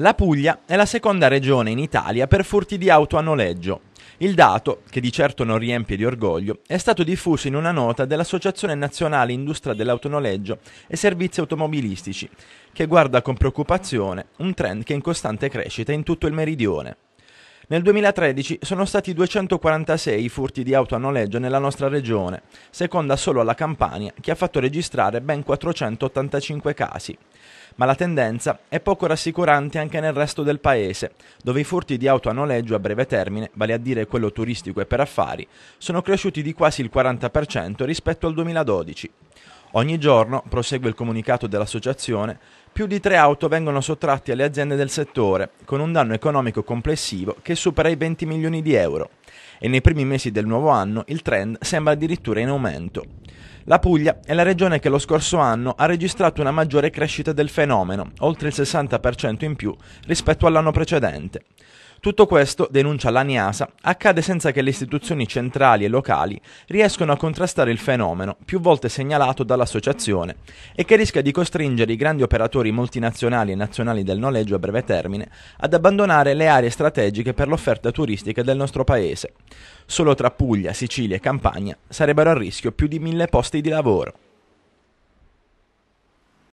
La Puglia è la seconda regione in Italia per furti di auto a noleggio. Il dato, che di certo non riempie di orgoglio, è stato diffuso in una nota dell'Associazione Nazionale Industria dell'Autonoleggio e Servizi Automobilistici, che guarda con preoccupazione un trend che è in costante crescita in tutto il meridione. Nel 2013 sono stati 246 i furti di auto a noleggio nella nostra regione, seconda solo alla Campania, che ha fatto registrare ben 485 casi. Ma la tendenza è poco rassicurante anche nel resto del paese, dove i furti di auto a noleggio a breve termine, vale a dire quello turistico e per affari, sono cresciuti di quasi il 40% rispetto al 2012. Ogni giorno, prosegue il comunicato dell'associazione, più di tre auto vengono sottratti alle aziende del settore, con un danno economico complessivo che supera i 20 milioni di euro. E nei primi mesi del nuovo anno il trend sembra addirittura in aumento. La Puglia è la regione che lo scorso anno ha registrato una maggiore crescita del fenomeno, oltre il 60% in più rispetto all'anno precedente. Tutto questo, denuncia la l'ANIASA, accade senza che le istituzioni centrali e locali riescano a contrastare il fenomeno, più volte segnalato dall'associazione, e che rischia di costringere i grandi operatori multinazionali e nazionali del noleggio a breve termine ad abbandonare le aree strategiche per l'offerta turistica del nostro paese. Solo tra Puglia, Sicilia e Campania sarebbero a rischio più di mille posti di lavoro.